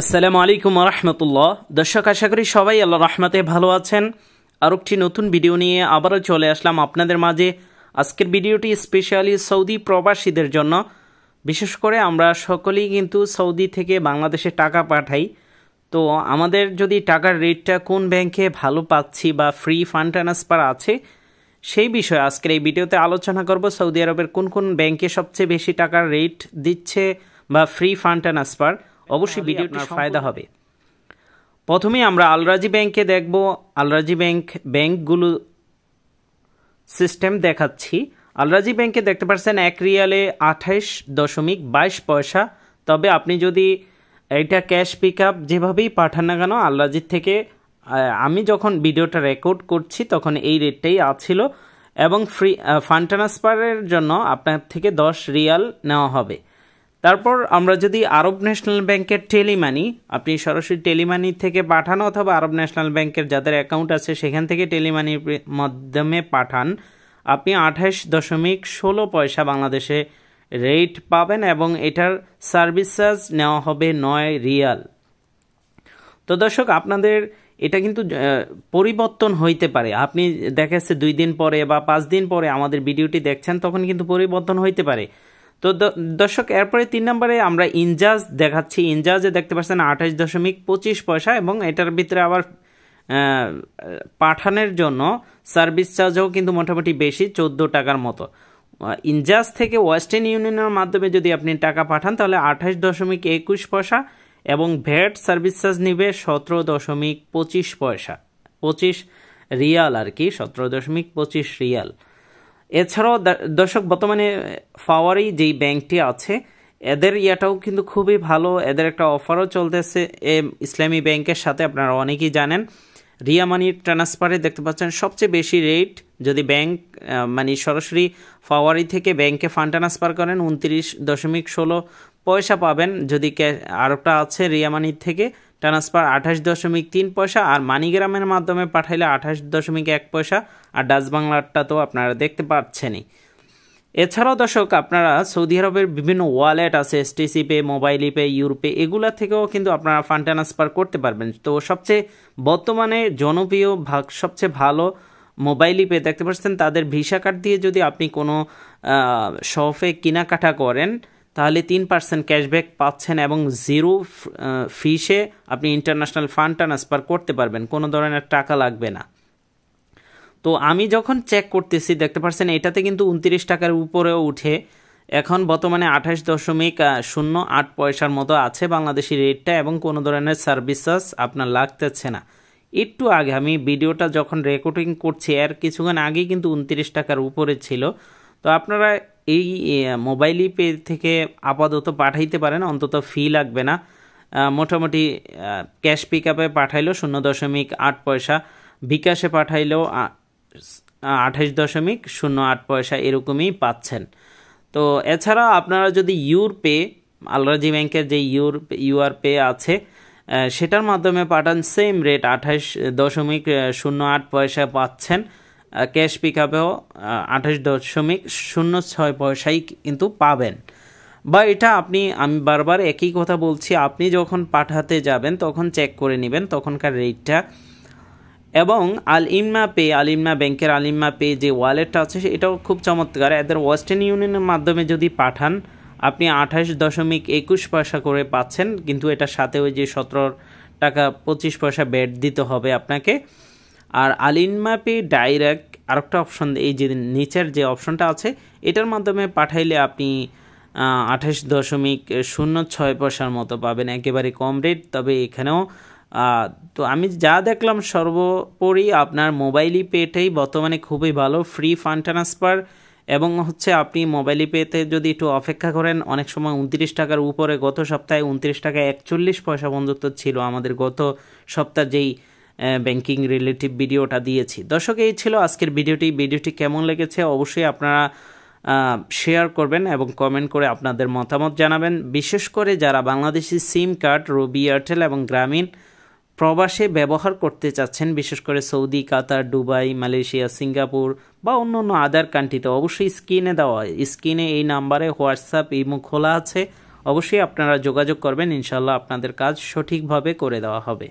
আসসালামু আলাইকুম রহমতুল্লাহ দর্শক আশা করি সবাই আল্লাহ রহমতে ভালো আছেন আর একটি নতুন ভিডিও নিয়ে আবারও চলে আসলাম আপনাদের মাঝে আজকের ভিডিওটি স্পেশালি সৌদি প্রবাসীদের জন্য বিশেষ করে আমরা সকলেই কিন্তু সৌদি থেকে বাংলাদেশে টাকা পাঠাই তো আমাদের যদি টাকার রেটটা কোন ব্যাংকে ভালো পাচ্ছি বা ফ্রি ফান্ড ট্রান্সফার আছে সেই বিষয়ে আজকের এই ভিডিওতে আলোচনা করব সৌদি আরবের কোন কোন ব্যাংকে সবচেয়ে বেশি টাকার রেট দিচ্ছে বা ফ্রি ফান্ড ট্রান্সফার অবশ্যই ভিডিওটি ফায়দা হবে প্রথমে আমরা আলরাজি ব্যাংকে দেখব আলরাজি ব্যাংক ব্যাংকগুলো সিস্টেম দেখাচ্ছি আলরাজি ব্যাংকে দেখতে পাচ্ছেন এক রিয়ালে আঠাইশ দশমিক বাইশ পয়সা তবে আপনি যদি এটা ক্যাশ পিক আপ যেভাবেই পাঠান না কেন আলরাজির থেকে আমি যখন ভিডিওটা রেকর্ড করছি তখন এই রেটটাই আছিল এবং ফ্রি ফান্ড ট্রান্সফারের জন্য আপনার থেকে দশ রিয়াল নেওয়া হবে তারপর আমরা যদি আরব ন্যাশনাল ব্যাংকের টেলিমানি আপনি সরাসরি টেলিমানি থেকে পাঠান অথবা আরব ন্যাশনাল ব্যাংকের যাদের অ্যাকাউন্ট আছে সেখান থেকে টেলিমানির মাধ্যমে পাঠান আপনি আঠাশ দশমিক ষোলো পয়সা বাংলাদেশে রেট পাবেন এবং এটার সার্ভিস চার্জ নেওয়া হবে নয় রিয়াল তো দর্শক আপনাদের এটা কিন্তু পরিবর্তন হইতে পারে আপনি দেখা যাচ্ছে দুই দিন পরে বা পাঁচ দিন পরে আমাদের ভিডিওটি দেখছেন তখন কিন্তু পরিবর্তন হইতে পারে তো দর্শক এরপরে তিন নম্বরে আমরা ইনজাজ দেখাচ্ছি ইনজাজে দেখতে পাচ্ছেন আঠাশ দশমিক পঁচিশ পয়সা এবং এটার ভিতরে আবার পাঠানের জন্য সার্ভিস চার্জও কিন্তু মোটামুটি বেশি চোদ্দো টাকার মতো ইনজাজ থেকে ওয়েস্টার্ন ইউনিয়নের মাধ্যমে যদি আপনি টাকা পাঠান তাহলে আঠাশ দশমিক একুশ পয়সা এবং ভ্যাট সার্ভিস চার্জ নিবে সতেরো দশমিক পঁচিশ পয়সা পঁচিশ রিয়াল আর কি সতেরো দশমিক পঁচিশ রিয়াল এছাড়াও দর্শক বর্তমানে ফাওয়ারি যেই ব্যাংকটি আছে এদের ইয়াটাও কিন্তু খুবই ভালো এদের একটা অফারও চলতেছে এ ইসলামী ব্যাংকের সাথে আপনারা অনেকেই জানেন রিয়া মানি ট্রান্সফারে দেখতে পাচ্ছেন সবচেয়ে বেশি রেট যদি ব্যাংক মানে সরাসরি ফাওয়ারি থেকে ব্যাংকে ফান্ড ট্রান্সফার করেন উনত্রিশ দশমিক ষোলো পয়সা পাবেন যদি আরেকটা আছে রিয়া মানির থেকে ট্রান্সফার আঠাশ দশমিক তিন পয়সা আর মানিগ্রামের মাধ্যমে পাঠাইলে আঠাশ দশমিক এক পয়সা আর ডাচ বাংলারটা তো আপনারা দেখতে পাচ্ছেনই এছাড়াও দর্শক আপনারা সৌদি আরবের বিভিন্ন ওয়ালেট আছে এসটিসি পে মোবাইল পে ইউরোপে এগুলো থেকেও কিন্তু আপনারা ফান্ড ট্রান্সফার করতে পারবেন তো সবচেয়ে বর্তমানে জনপ্রিয় ভাগ সবচেয়ে ভালো মোবাইল ইপে দেখতে পাচ্ছেন তাদের ভিসা কার্ড দিয়ে যদি আপনি কোনো শফে কেনাকাটা করেন তাহলে তিন পার্সেন্ট ক্যাশব্যাক পাচ্ছেন এবং জিরো ফিসে আপনি ইন্টারন্যাশনাল ফান্ড ট্রান্সফার করতে পারবেন কোনো ধরনের টাকা লাগবে না তো আমি যখন চেক করতেছি দেখতে পারছেন এটাতে কিন্তু উনত্রিশ টাকার উপরেও উঠে এখন বর্তমানে আঠাশ দশমিক শূন্য আট পয়সার মতো আছে বাংলাদেশি রেটটা এবং কোনো ধরনের সার্ভিসেস আপনার লাগতেছে না একটু আগে আমি ভিডিওটা যখন রেকর্ডিং করছি এর কিছুক্ষণ আগেই কিন্তু উনত্রিশ টাকার উপরে ছিল তো আপনারা এই মোবাইলই পে থেকে আপাতত পাঠাইতে পারেন অন্তত ফি লাগবে না মোটামুটি ক্যাশ পিক আপে পাঠাইলো শূন্য দশমিক আট পয়সা বিকাশে পাঠাইলো আঠাশ দশমিক শূন্য আট পয়সা এরকমই পাচ্ছেন তো এছাড়া আপনারা যদি ইউর পে আলরাজি ব্যাংকের যে ইউর ইউআর পে আছে সেটার মাধ্যমে পাঠান সেম রেট আঠাশ দশমিক শূন্য আট পয়সা পাচ্ছেন ক্যাশ পিক আপেও আঠাশ দশমিক শূন্য ছয় পয়সাই কিন্তু পাবেন বা এটা আপনি আমি বারবার একই কথা বলছি আপনি যখন পাঠাতে যাবেন তখন চেক করে নেবেন তখনকার রেটটা এবং আল পে আল ব্যাংকের আল পে যে ওয়ালেটটা আছে এটাও খুব চমৎকার এদের ওয়েস্টার্ন ইউনিয়নের মাধ্যমে যদি পাঠান আপনি আঠাশ দশমিক একুশ পয়সা করে পাচ্ছেন কিন্তু এটার সাথে ওই যে সতেরো টাকা পঁচিশ পয়সা বেড দিতে হবে আপনাকে আর ম্যাপে ডাইরেক্ট আরেকটা অপশন এই যে নিচের যে অপশনটা আছে এটার মাধ্যমে পাঠাইলে আপনি আঠাশ দশমিক শূন্য ছয় পয়সার মতো পাবেন একেবারে কম রেট তবে এখানেও তো আমি যা দেখলাম সর্বোপরি আপনার মোবাইলই পেটেই বর্তমানে খুবই ভালো ফ্রি ফান্ড ট্রান্সফার এবং হচ্ছে আপনি মোবাইলই পেতে যদি একটু অপেক্ষা করেন অনেক সময় উনত্রিশ টাকার উপরে গত সপ্তাহে উনত্রিশ টাকা একচল্লিশ পয়সা পর্যন্ত ছিল আমাদের গত সপ্তাহ যেই ব্যাংকিং রিলেটিভ ভিডিওটা দিয়েছি দর্শক এই ছিল আজকের ভিডিওটি ভিডিওটি কেমন লেগেছে অবশ্যই আপনারা শেয়ার করবেন এবং কমেন্ট করে আপনাদের মতামত জানাবেন বিশেষ করে যারা বাংলাদেশি সিম কার্ড রবি এয়ারটেল এবং গ্রামীণ প্রবাসে ব্যবহার করতে চাচ্ছেন বিশেষ করে Saudi Qatar Dubai Malaysia Singapore বা অন্য অন্য আদার কান্ট্রিতে অবশ্যই স্ক্রিনে দেওয়া হয় স্ক্রিনে এই নাম্বারে হোয়াটসঅ্যাপ ইমো খোলা আছে অবশ্যই আপনারা যোগাযোগ করবেন ইনশাল্লাহ আপনাদের কাজ সঠিকভাবে করে দেওয়া হবে